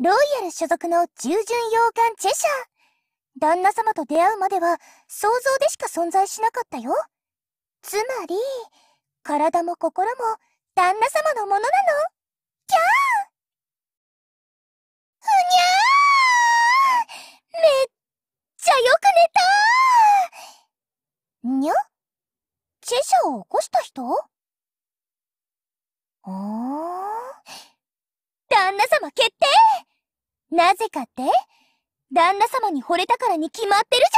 ロイヤル所属の従順洋館チェシャー。旦那様と出会うまでは想像でしか存在しなかったよ。つまり、体も心も旦那様のものなの。キャーふにゃーめっちゃよく寝たーにゃチェシャを起こした人あー旦那様決なぜかって旦那様に惚れたからに決まってるじ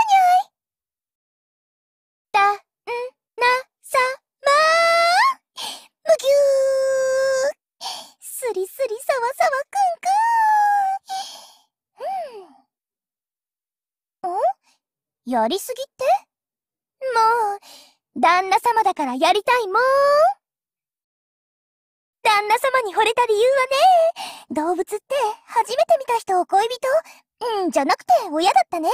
ゃにゃい。旦那様むぎゅーくんくん。うんやりすぎってもう、旦那様だからやりたいもん。旦那様に惚れた理由はね、動物って初めて見た人を恋人うん、じゃなくて親だったね。い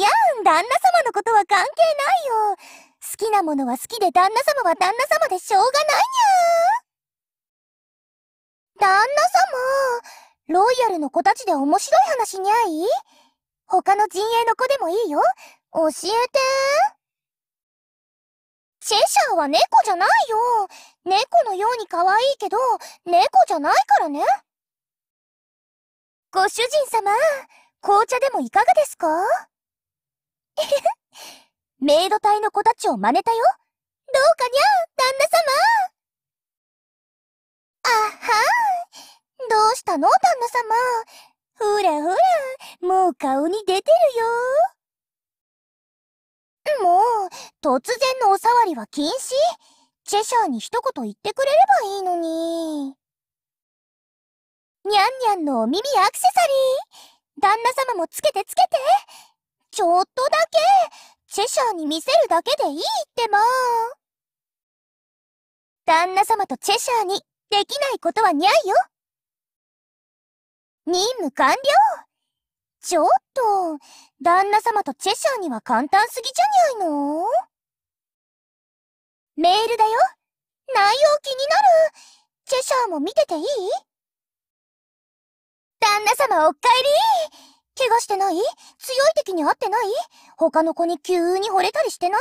や、旦那様のことは関係ないよ。好きなものは好きで旦那様は旦那様でしょうがないにゃー。旦那様、ロイヤルの子たちで面白い話にゃい他の陣営の子でもいいよ。教えてシェシャーは猫じゃないよ。猫のように可愛いけど、猫じゃないからね。ご主人様、紅茶でもいかがですか メイド隊の子たちを真似たよ。どうかにゃ、旦那様。あはどうしたの、旦那様。ほらほら、もう顔に出てるよ。もう突然のおさわりは禁止チェシャーに一言言ってくれればいいのに。にゃんにゃんのお耳アクセサリー旦那様もつけてつけてちょっとだけチェシャーに見せるだけでいいってば旦那様とチェシャーにできないことはにゃいよ任務完了ちょっと、旦那様とチェシャーには簡単すぎじゃにゃいのメールだよ内容気になるチェシャーも見てていい旦那様お帰り怪我してない強い敵に会ってない他の子に急に惚れたりしてない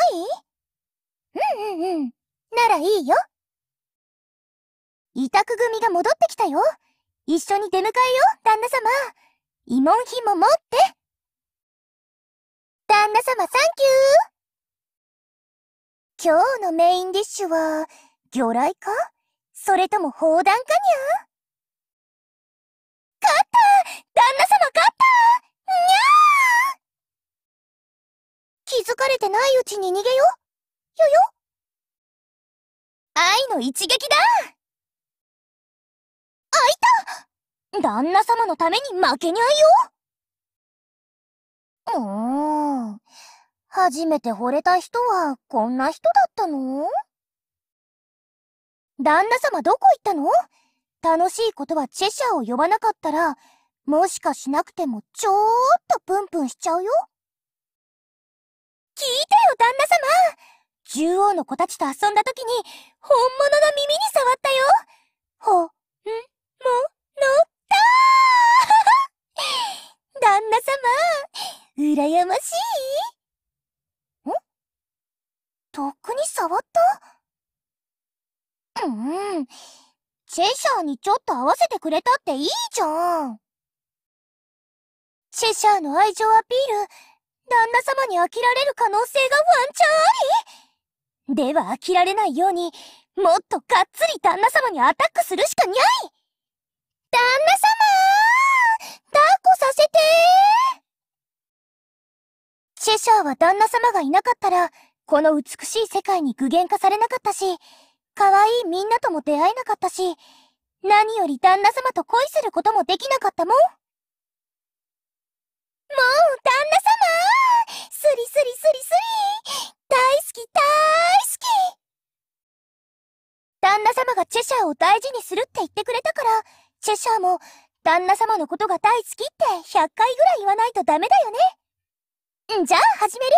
うんうんうん。ならいいよ。委託組が戻ってきたよ。一緒に出迎えよ、旦那様。慰問品も持って。旦那様サンキュー今日のメインディッシュは、魚雷かそれとも砲弾かにゃ勝った旦那様勝ったにゃー気づかれてないうちに逃げよよよ愛の一撃だあいた旦那様のために負けにゃいよもん。初めて惚れた人はこんな人だったの旦那様どこ行ったの楽しいことはチェシャーを呼ばなかったら、もしかしなくてもちょーっとプンプンしちゃうよ。聞いてよ旦那様獣王の子たちと遊んだ時に、本物の耳に触ったよほ、ん、も、の、たー 旦那様、羨ましい触ったうん。チェシャーにちょっと合わせてくれたっていいじゃん。チェシャーの愛情アピール、旦那様に飽きられる可能性がワンチャンありでは飽きられないように、もっとがっつり旦那様にアタックするしかにゃい旦那様抱っこさせてチェシャーは旦那様がいなかったら、この美しい世界に具現化されなかったし、可愛いみんなとも出会えなかったし、何より旦那様と恋することもできなかったもん。もう、旦那様スリスリスリスリ大好き大好き旦那様がチェシャーを大事にするって言ってくれたから、チェシャーも旦那様のことが大好きって100回ぐらい言わないとダメだよね。じゃあ始める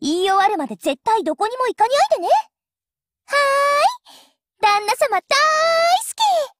言い終わるまで絶対どこにも行かにゃいでね。はーい。旦那様大好き